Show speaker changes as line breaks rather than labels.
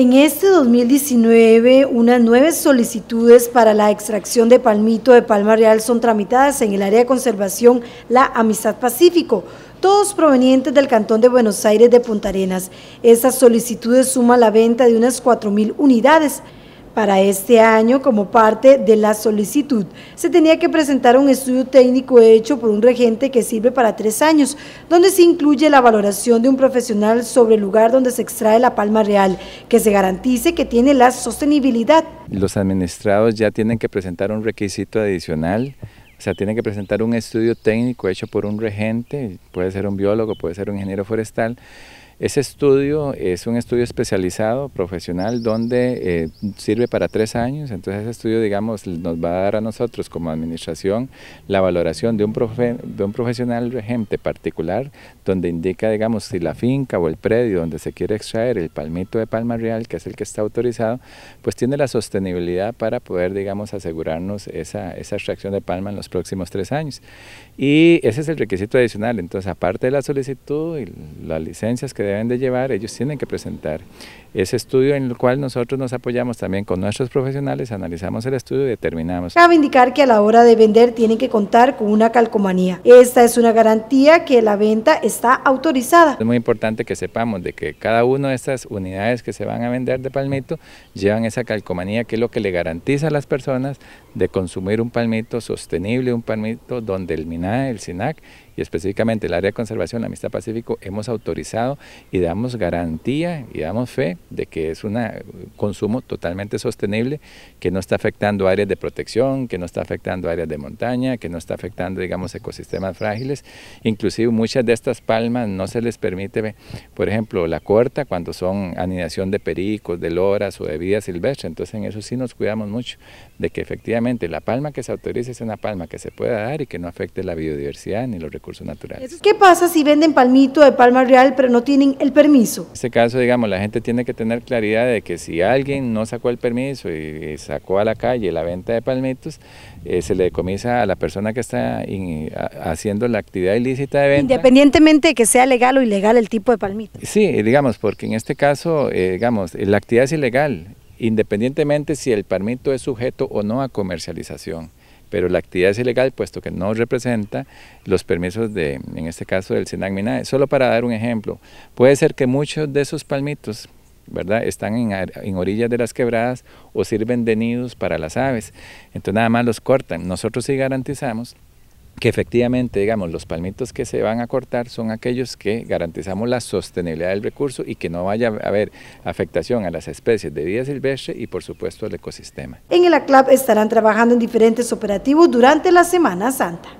En este 2019, unas nueve solicitudes para la extracción de palmito de palma real son tramitadas en el área de conservación La Amistad Pacífico, todos provenientes del Cantón de Buenos Aires de Punta Arenas. Estas solicitudes suman la venta de unas 4.000 unidades. Para este año, como parte de la solicitud, se tenía que presentar un estudio técnico hecho por un regente que sirve para tres años, donde se incluye la valoración de un profesional sobre el lugar donde se extrae la palma real, que se garantice que tiene la sostenibilidad.
Los administrados ya tienen que presentar un requisito adicional o sea, tienen que presentar un estudio técnico hecho por un regente, puede ser un biólogo, puede ser un ingeniero forestal, ese estudio es un estudio especializado, profesional, donde eh, sirve para tres años. Entonces ese estudio, digamos, nos va a dar a nosotros como administración la valoración de un, profe, de un profesional regente particular, donde indica, digamos, si la finca o el predio donde se quiere extraer el palmito de palma real, que es el que está autorizado, pues tiene la sostenibilidad para poder, digamos, asegurarnos esa, esa extracción de palma en los próximos tres años. Y ese es el requisito adicional. Entonces, aparte de la solicitud y las licencias que deben de llevar, ellos tienen que presentar. Ese estudio en el cual nosotros nos apoyamos también con nuestros profesionales, analizamos el estudio y determinamos. Cabe
indicar que a la hora de vender tienen que contar con una calcomanía. Esta es una garantía que la venta está autorizada.
Es muy importante que sepamos de que cada una de estas unidades que se van a vender de palmito llevan esa calcomanía que es lo que le garantiza a las personas de consumir un palmito sostenible, un palmito donde el mina el SINAC y específicamente el área de conservación, la Amistad Pacífico, hemos autorizado y damos garantía y damos fe de que es un consumo totalmente sostenible, que no está afectando áreas de protección, que no está afectando áreas de montaña, que no está afectando, digamos, ecosistemas frágiles. Inclusive muchas de estas palmas no se les permite, por ejemplo, la corta cuando son anidación de pericos, de loras o de vida silvestre. Entonces en eso sí nos cuidamos mucho de que efectivamente la palma que se autorice es una palma que se pueda dar y que no afecte la biodiversidad ni los recursos
¿Qué pasa si venden palmito de palma real pero no tienen el permiso? En
este caso, digamos, la gente tiene que tener claridad de que si alguien no sacó el permiso y eh, sacó a la calle la venta de palmitos, eh, se le decomisa a la persona que está haciendo la actividad ilícita de venta.
Independientemente de que sea legal o ilegal el tipo de palmito.
Sí, eh, digamos, porque en este caso, digamos, la actividad es ilegal, independientemente si el palmito es sujeto o no a comercialización pero la actividad es ilegal puesto que no representa los permisos de, en este caso, del SENAC Solo para dar un ejemplo, puede ser que muchos de esos palmitos ¿verdad? Están en, en, orillas de las quebradas o sirven de nidos para las aves. Entonces nada más los cortan. Nosotros sí garantizamos que efectivamente, digamos, los palmitos que se van a cortar son aquellos que garantizamos la sostenibilidad del recurso y que no vaya a haber afectación a las especies de vida silvestre y por supuesto al ecosistema.
En el ACLAP estarán trabajando en diferentes operativos durante la Semana Santa.